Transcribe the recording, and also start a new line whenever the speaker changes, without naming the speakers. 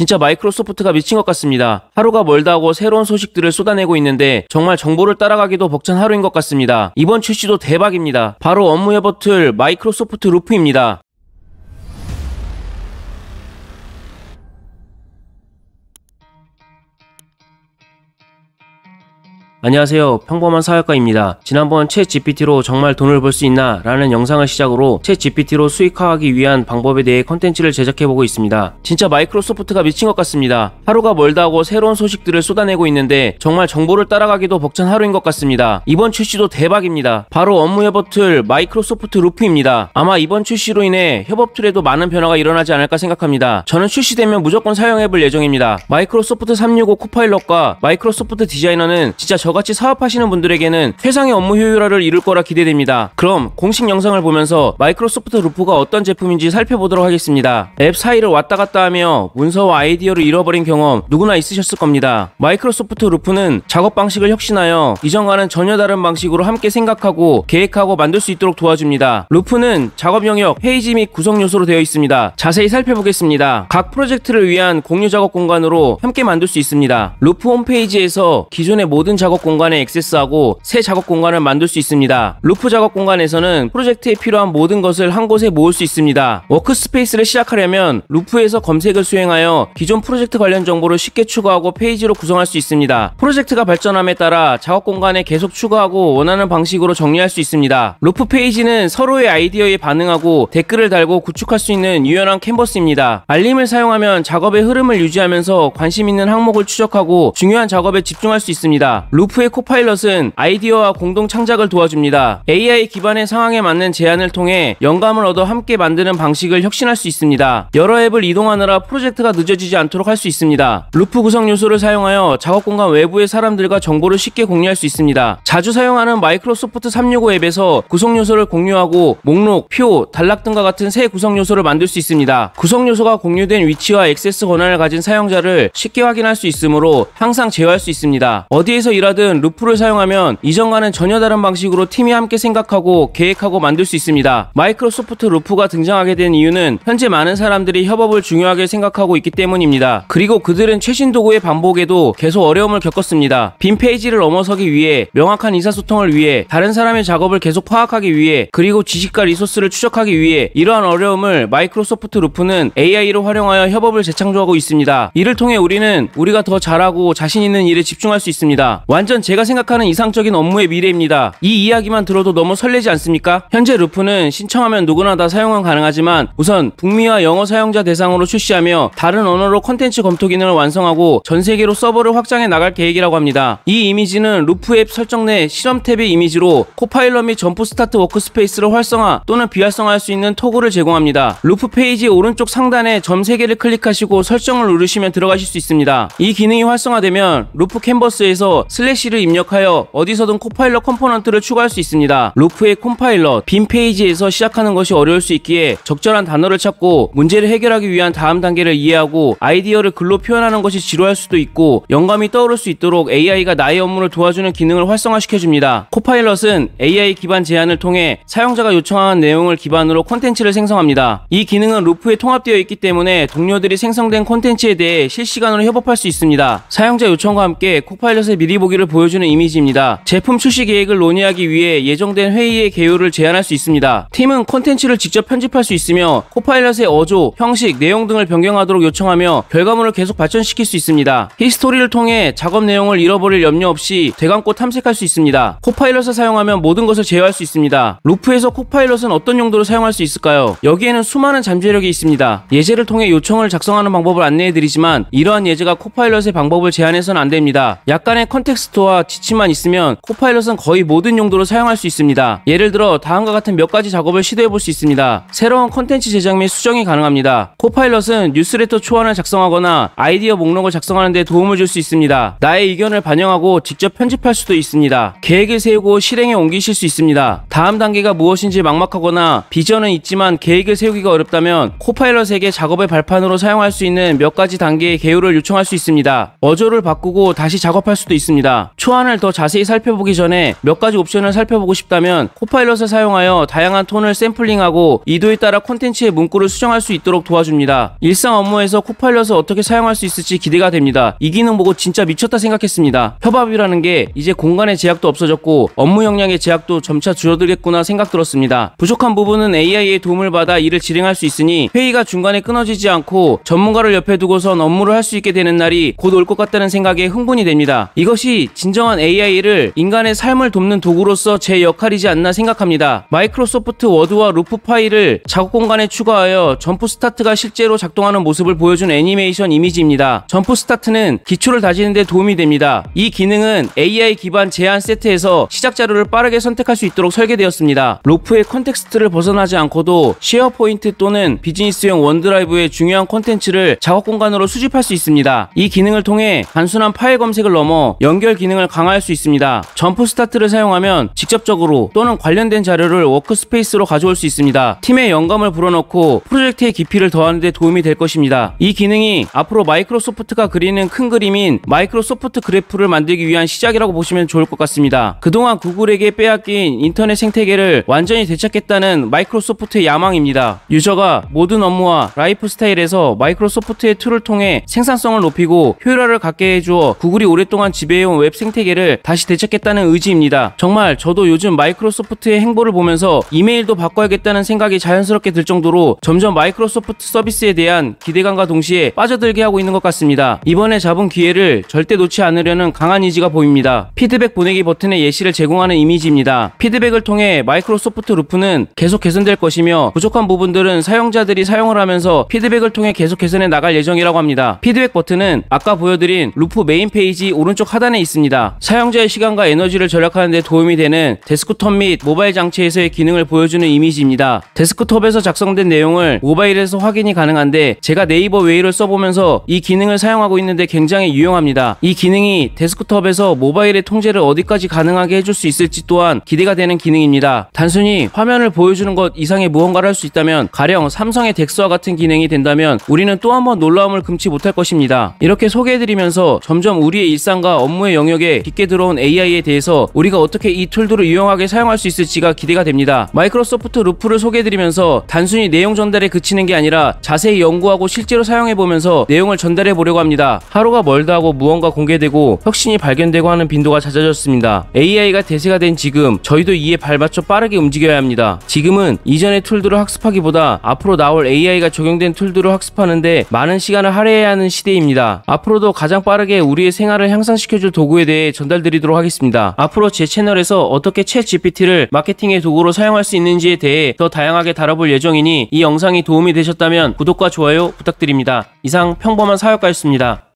진짜 마이크로소프트가 미친 것 같습니다. 하루가 멀다 하고 새로운 소식들을 쏟아내고 있는데 정말 정보를 따라가기도 벅찬 하루인 것 같습니다. 이번 출시도 대박입니다. 바로 업무의 버틀 마이크로소프트 루프입니다. 안녕하세요. 평범한 사회과입니다. 지난번 채 GPT로 정말 돈을 벌 수 있나? 라는 영상을 시작으로 채 GPT로 수익화하기 위한 방법에 대해 컨텐츠를 제작해보고 있습니다. 진짜 마이크로소프트가 미친 것 같습니다. 하루가 멀다고 하 새로운 소식들을 쏟아내고 있는데 정말 정보를 따라가기도 벅찬 하루인 것 같습니다. 이번 출시도 대박입니다. 바로 업무 협업 틀 마이크로소프트 루프입니다. 아마 이번 출시로 인해 협업 틀에도 많은 변화가 일어나지 않을까 생각합니다. 저는 출시되면 무조건 사용해볼 예정입니다. 마이크로소프트 365 코파일럿과 마이크로소프트 디자이너는 진짜 저 저같이 사업하시는 분들에게는 회상의 업무 효율화를 이룰 거라 기대됩니다. 그럼 공식 영상을 보면서 마이크로소프트 루프가 어떤 제품인지 살펴보도록 하겠습니다. 앱 사이를 왔다 갔다 하며 문서와 아이디어를 잃어버린 경험 누구나 있으셨을 겁니다. 마이크로소프트 루프는 작업 방식을 혁신하여 이전과는 전혀 다른 방식으로 함께 생각하고 계획하고 만들 수 있도록 도와줍니다. 루프는 작업 영역, 페이지 및 구성 요소로 되어 있습니다. 자세히 살펴보겠습니다. 각 프로젝트를 위한 공유 작업 공간으로 함께 만들 수 있습니다. 루프 홈페이지에서 기존의 모든 작업 작업 공간에 액세스하고 새 작업 공간을 만들 수 있습니다. 루프 작업 공간에서는 프로젝트에 필요한 모든 것을 한 곳에 모을 수 있습니다. 워크스페이스를 시작하려면 루프에서 검색을 수행하여 기존 프로젝트 관련 정보를 쉽게 추가하고 페이지로 구성할 수 있습니다. 프로젝트가 발전함에 따라 작업 공간에 계속 추가하고 원하는 방식으로 정리할 수 있습니다. 루프 페이지는 서로의 아이디어에 반응하고 댓글을 달고 구축할 수 있는 유연한 캔버스입니다. 알림을 사용하면 작업의 흐름을 유지하면서 관심 있는 항목을 추적하고 중요한 작업에 집중할 수 있습니다. 루프 루프의 코파일럿은 아이디어와 공동 창작을 도와줍니다. AI 기반의 상황에 맞는 제안을 통해 영감을 얻어 함께 만드는 방식을 혁신할 수 있습니다. 여러 앱을 이동하느라 프로젝트가 늦어지지 않도록 할 수 있습니다. 루프 구성 요소를 사용하여 작업 공간 외부의 사람들과 정보를 쉽게 공유할 수 있습니다. 자주 사용하는 마이크로소프트 365 앱에서 구성 요소를 공유하고 목록, 표, 단락 등과 같은 새 구성 요소를 만들 수 있습니다. 구성 요소가 공유된 위치와 액세스 권한을 가진 사용자를 쉽게 확인할 수 있으므로 항상 제어할 수 있습니다. 어디에서 일하든 하든 루프를 사용하면 이전과는 전혀 다른 방식으로 팀이 함께 생각하고 계획하고 만들 수 있습니다. 마이크로소프트 루프가 등장하게 된 이유는 현재 많은 사람들이 협업을 중요하게 생각하고 있기 때문입니다. 그리고 그들은 최신 도구의 반복에도 계속 어려움을 겪었습니다. 빈 페이지를 넘어서기 위해 명확한 의사소통을 위해 다른 사람의 작업을 계속 파악하기 위해 그리고 지식과 리소스를 추적하기 위해 이러한 어려움을 마이크로소프트 루프는 AI로 활용하여 협업을 재창조하고 있습니다. 이를 통해 우리는 우리가 더 잘하고 자신 있는 일에 집중할 수 있습니다. 완전 완전 제가 생각하는 이상적인 업무의 미래입니다. 이 이야기만 들어도 너무 설레지 않습니까? 현재 루프는 신청하면 누구나 다 사용은 가능하지만 우선 북미와 영어 사용자 대상으로 출시하며 다른 언어로 콘텐츠 검토 기능을 완성하고 전 세계로 서버를 확장해 나갈 계획이라고 합니다. 이 이미지는 루프 앱 설정 내 실험 탭의 이미지로 코파일럿 및 점프 스타트 워크스페이스를 활성화 또는 비활성화할 수 있는 토글을 제공합니다. 루프 페이지 오른쪽 상단에 점 3개를 클릭하시고 설정을 누르시면 들어가실 수 있습니다. 이 기능이 활성화되면 루프 캔버스에서 슬래시 c 를 입력하여 어디서든 코파일러 컴포넌트를 추가할 수 있습니다. 루프의 콤파일러빈 페이지에서 시작하는 것이 어려울 수 있기에 적절한 단어를 찾고 문제를 해결하기 위한 다음 단계를 이해하고 아이디어를 글로 표현하는 것이 지루할 수도 있고 영감이 떠오를 수 있도록 AI가 나의 업무를 도와주는 기능을 활성화시켜줍니다. 코파일럿은 AI 기반 제안을 통해 사용자가 요청한 내용을 기반으로 콘텐츠를 생성합니다. 이 기능은 루프에 통합되어 있기 때문에 동료들이 생성된 콘텐츠에 대해 실시간으로 협업할 수 있습니다. 사용자 요청과 함께 코파일럿의 미리 보기를 가치를 보여주는 이미지입니다. 제품 출시 계획을 논의하기 위해 예정된 회의의 개요를 제안할수 있습니다. 팀은 콘텐츠를 직접 편집할 수 있으며 코파일럿의 어조, 형식, 내용 등을 변경하도록 요청하며 결과물을 계속 발전시킬 수 있습니다. 히스토리를 통해 작업 내용을 잃어버릴 염려 없이 되감고 탐색할 수 있습니다. 코파일럿을 사용하면 모든 것을 제어할 수 있습니다. 루프에서 코파일럿은 어떤 용도로 사용할 수 있을까요? 여기에는 수많은 잠재력이 있습니다. 예제를 통해 요청을 작성하는 방법을 안내해드리지만 이러한 예제가 코파일럿의 방법을 제안해서는 안됩니다. 약간의 컨텍스 리스트와 지침만 있으면 코파일럿은 거의 모든 용도로 사용할 수 있습니다. 예를 들어 다음과 같은 몇 가지 작업을 시도해 볼 수 있습니다. 새로운 컨텐츠 제작 및 수정이 가능합니다. 코파일럿은 뉴스레터 초안을 작성하거나 아이디어 목록을 작성하는 데 도움을 줄 수 있습니다. 나의 의견을 반영하고 직접 편집할 수도 있습니다. 계획을 세우고 실행에 옮기실 수 있습니다. 다음 단계가 무엇인지 막막하거나 비전은 있지만 계획을 세우기가 어렵다면 코파일럿에게 작업의 발판으로 사용할 수 있는 몇 가지 단계의 개요를 요청할 수 있습니다. 어조를 바꾸고 다시 작업할 수도 있습니다. 초안을 더 자세히 살펴보기 전에 몇 가지 옵션을 살펴보고 싶다면 코파일럿을 사용하여 다양한 톤을 샘플링하고 이도에 따라 콘텐츠의 문구를 수정할 수 있도록 도와줍니다. 일상 업무에서 코파일럿을 어떻게 사용할 수 있을지 기대가 됩니다. 이 기능 보고 진짜 미쳤다 생각했습니다. 협업이라는 게 이제 공간의 제약도 없어졌고 업무 역량의 제약도 점차 줄어들겠구나 생각 들었습니다. 부족한 부분은 AI의 도움을 받아 일을 진행할 수 있으니 회의가 중간에 끊어지지 않고 전문가를 옆에 두고선 업무를 할 수 있게 되는 날이 곧 올 것 같다는 생각에 흥분이 됩니다. 이것이 진정한 AI를 인간의 삶을 돕는 도구로서 제 역할이지 않나 생각합니다. 마이크로소프트 워드와 루프 파일을 작업 공간에 추가하여 점프 스타트가 실제로 작동하는 모습을 보여준 애니메이션 이미지입니다. 점프 스타트는 기초를 다지는 데 도움이 됩니다. 이 기능은 AI 기반 제한 세트에서 시작 자료를 빠르게 선택할 수 있도록 설계되었습니다. 로프의 컨텍스트를 벗어나지 않고도 쉐어포인트 또는 비즈니스용 원드라이브의 중요한 콘텐츠를 작업 공간으로 수집할 수 있습니다. 이 기능을 통해 단순한 파일 검색을 넘어 연결 기능을 강화할 수 있습니다. 점프 스타트를 사용하면 직접적으로 또는 관련된 자료를 워크스페이스로 가져올 수 있습니다. 팀의 영감을 불어넣고 프로젝트의 깊이를 더하는 데 도움이 될 것입니다. 이 기능이 앞으로 마이크로소프트가 그리는 큰 그림인 마이크로소프트 그래프를 만들기 위한 시작이라고 보시면 좋을 것 같습니다. 그동안 구글에게 빼앗긴 인터넷 생태계를 완전히 되찾겠다는 마이크로소프트의 야망입니다. 유저가 모든 업무와 라이프 스타일에서 마이크로소프트의 툴을 통해 생산성을 높이고 효율화를 갖게 해주어 구글이 오랫동안 지배해온 웹웹 생태계를 다시 되찾겠다는 의지입니다. 정말 저도 요즘 마이크로소프트의 행보를 보면서 이메일도 바꿔야겠다는 생각이 자연스럽게 들 정도로 점점 마이크로소프트 서비스에 대한 기대감과 동시에 빠져들게 하고 있는 것 같습니다. 이번에 잡은 기회를 절대 놓지 않으려는 강한 의지가 보입니다. 피드백 보내기 버튼의 예시를 제공하는 이미지입니다. 피드백을 통해 마이크로소프트 루프는 계속 개선될 것이며 부족한 부분들은 사용자들이 사용을 하면서 피드백을 통해 계속 개선해 나갈 예정이라고 합니다. 피드백 버튼은 아까 보여드린 루프 메인 페이지 오른쪽 하단에 있습니다. 있습니다. 사용자의 시간과 에너지를 절약하는 데 도움이 되는 데스크톱 및 모바일 장치에서의 기능을 보여주는 이미지입니다. 데스크톱에서 작성된 내용을 모바일에서 확인이 가능한데 제가 네이버 웨이를 써보면서 이 기능을 사용하고 있는데 굉장히 유용합니다. 이 기능이 데스크톱에서 모바일의 통제를 어디까지 가능하게 해줄 수 있을지 또한 기대가 되는 기능입니다. 단순히 화면을 보여주는 것 이상의 무언가를 할 수 있다면 가령 삼성의 덱스와 같은 기능이 된다면 우리는 또한번 놀라움을 금치 못할 것입니다. 이렇게 소개해드리면서 점점 우리의 일상과 업무의 영향 영역에 깊게 들어온 AI에 대해서 우리가 어떻게 이 툴들을 유용하게 사용할 수 있을지가 기대가 됩니다. 마이크로소프트 루프를 소개해드리면서 단순히 내용 전달에 그치는 게 아니라 자세히 연구하고 실제로 사용해보면서 내용을 전달해 보려고 합니다. 하루가 멀다 하고 무언가 공개되고 혁신이 발견되고 하는 빈도가 잦아졌습니다. AI가 대세가 된 지금 저희도 이에 발맞춰 빠르게 움직여야 합니다. 지금은 이전의 툴들을 학습하기보다 앞으로 나올 AI가 적용된 툴들을 학습하는데 많은 시간을 할애해야 하는 시대입니다. 앞으로도 가장 빠르게 우리의 생활을 향상시켜줄 도구 도구에 대해 전달드리도록 하겠습니다. 앞으로 제 채널에서 어떻게 챗 GPT를 마케팅의 도구로 사용할 수 있는지에 대해 더 다양하게 다뤄볼 예정이니 이 영상이 도움이 되셨다면 구독과 좋아요 부탁드립니다. 이상 평범한 사역가였습니다.